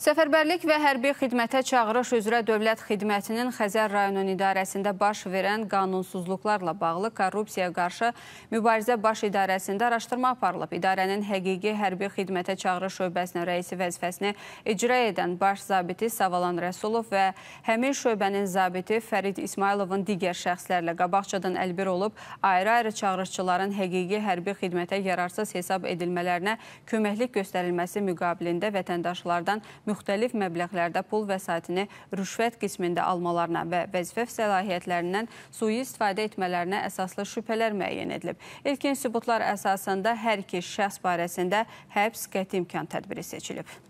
Səfərbərlik və hərbi xidmətə çağırış üzrə Dövlət Xidmətinin Xəzər rayonun idarəsində baş verən qanunsuzluqlarla bağlı korrupsiyaya qarşı mübarizə baş idarəsində araşdırma aparılıb. İdarənin həqiqi hərbi xidmətə çağırış şöbəsinin rəisi vəzifəsini icra edən baş zabiti Savalan Rəsulov və həmin şöbənin zabiti Fərid İsmailovun digər şəxslərlə qabaqçadan əlbir olub, ayrı-ayrı çağırışçıların həqiqi hərbi xidmətə yararsız hesab edilmələrinə köməklik göstərilməsi müqabilində vətəndaşlardan mübarizə müxtəlif məbləğlərdə pul vəsaitini rüşvət qismində almalarına və vəzifə səlahiyyətlərindən sui istifadə etmələrinə əsaslı şübhələr müəyyən edilib. İlkin sübutlar əsasında hər iki şəxs barəsində həbs qəti imkan tədbiri seçilib.